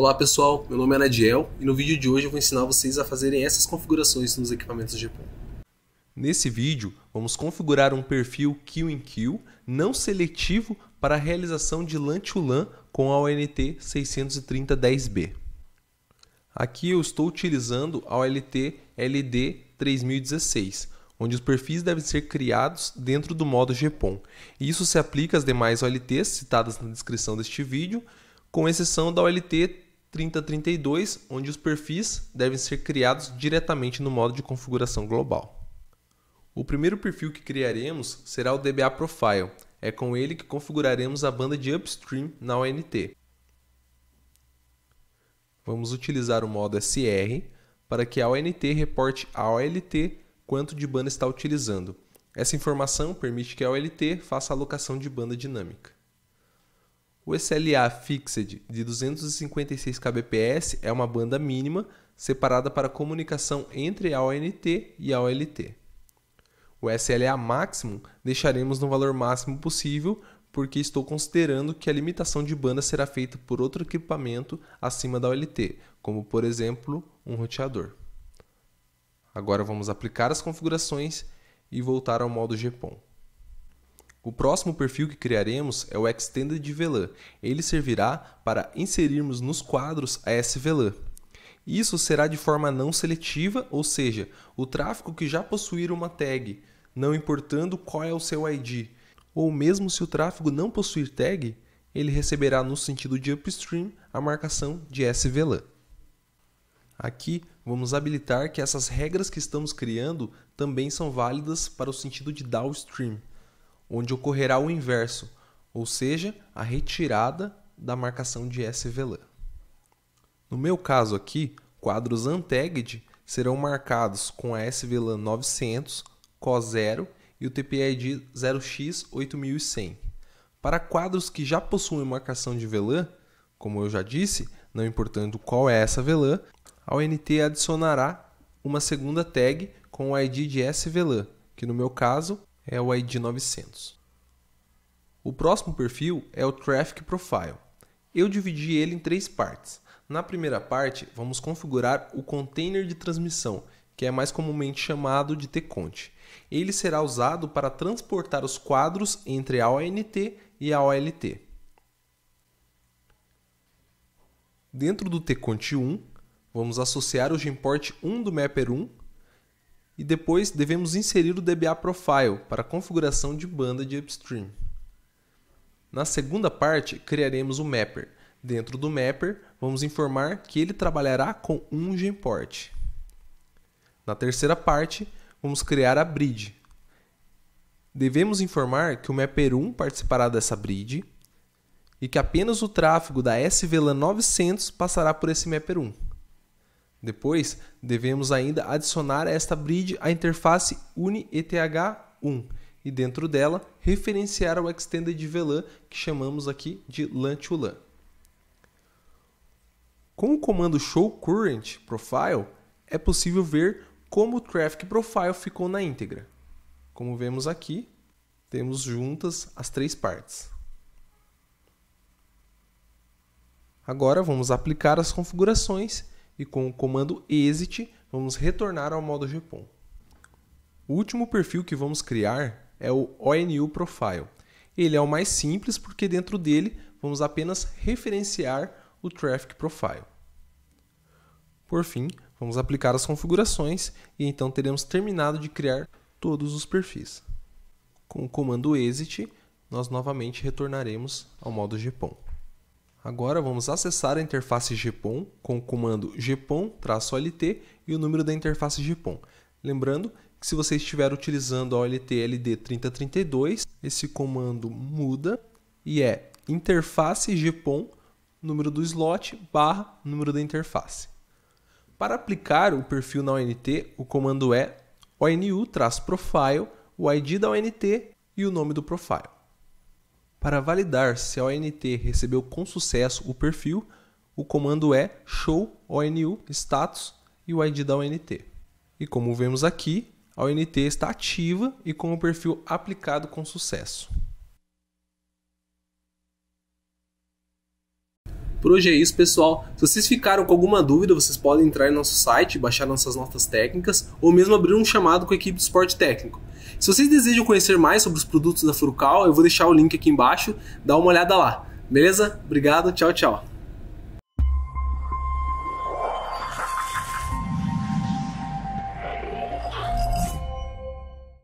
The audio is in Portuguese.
Olá pessoal, meu nome é Nadiel e no vídeo de hoje eu vou ensinar vocês a fazerem essas configurações nos equipamentos GPON. Nesse vídeo, vamos configurar um perfil Kill in Kill não seletivo para a realização de LAN to LAN com a ONT 63010B. Aqui eu estou utilizando a OLT LD 3016, onde os perfis devem ser criados dentro do modo GPON. Isso se aplica às demais OLTs citadas na descrição deste vídeo, com exceção da OLT 3032, onde os perfis devem ser criados diretamente no modo de configuração global. O primeiro perfil que criaremos será o DBA Profile. É com ele que configuraremos a banda de upstream na ONT. Vamos utilizar o modo SR para que a ONT reporte à OLT quanto de banda está utilizando. Essa informação permite que a OLT faça a alocação de banda dinâmica. O SLA Fixed de 256 kbps é uma banda mínima separada para comunicação entre a ONT e a OLT. O SLA máximo deixaremos no valor máximo possível, porque estou considerando que a limitação de banda será feita por outro equipamento acima da OLT, como por exemplo um roteador. Agora vamos aplicar as configurações e voltar ao modo GPON. O próximo perfil que criaremos é o Extended VLAN. Ele servirá para inserirmos nos quadros a SVLAN. Isso será de forma não seletiva, ou seja, o tráfego que já possuir uma tag, não importando qual é o seu ID. Ou mesmo se o tráfego não possuir tag, ele receberá no sentido de upstream a marcação de SVLAN. Aqui vamos habilitar que essas regras que estamos criando também são válidas para o sentido de downstream onde ocorrerá o inverso, ou seja, a retirada da marcação de SVLAN. No meu caso aqui, quadros untagged serão marcados com a SVLAN 900, CO0 e o TPID 0x8100. Para quadros que já possuem marcação de VLAN, como eu já disse, não importando qual é essa VLAN, a ONT adicionará uma segunda tag com o ID de SVLAN, que no meu caso é o ID 900. O próximo perfil é o Traffic Profile. Eu dividi ele em três partes. Na primeira parte, vamos configurar o container de transmissão, que é mais comumente chamado de tconte. Ele será usado para transportar os quadros entre a ONT e a OLT. Dentro do tconte 1, vamos associar o gimport 1 do mapper 1 e depois devemos inserir o DBA Profile para configuração de banda de upstream. Na segunda parte, criaremos o Mapper. Dentro do Mapper, vamos informar que ele trabalhará com um Genport. Na terceira parte, vamos criar a bridge. Devemos informar que o Mapper 1 participará dessa bridge e que apenas o tráfego da SVLAN 900 passará por esse Mapper 1. Depois, devemos ainda adicionar a esta bridge a interface UniETH1 e dentro dela referenciar o extended VLAN que chamamos aqui de LAN to LAN. Com o comando show current profile é possível ver como o traffic profile ficou na íntegra. Como vemos aqui, temos juntas as três partes. Agora vamos aplicar as configurações e com o comando exit vamos retornar ao modo GPON. O último perfil que vamos criar é o ONU Profile. Ele é o mais simples porque dentro dele vamos apenas referenciar o Traffic Profile. Por fim, vamos aplicar as configurações e então teremos terminado de criar todos os perfis. Com o comando exit, nós novamente retornaremos ao modo GPON. Agora vamos acessar a interface GPON com o comando gpon ALT e o número da interface GPON. Lembrando que se você estiver utilizando a OLT LD3032, esse comando muda e é interface GPON, número do slot, barra número da interface. Para aplicar o perfil na ONT, o comando é ONU-profile, o ID da ONT e o nome do profile. Para validar se a ONT recebeu com sucesso o perfil, o comando é show ONU status e o ID da ONT. E como vemos aqui, a ONT está ativa e com o perfil aplicado com sucesso. Por hoje é isso, pessoal. Se vocês ficaram com alguma dúvida, vocês podem entrar em nosso site, baixar nossas notas técnicas ou mesmo abrir um chamado com a equipe de suporte técnico. Se vocês desejam conhecer mais sobre os produtos da Furucal, eu vou deixar o link aqui embaixo, dá uma olhada lá. Beleza? Obrigado, tchau, tchau.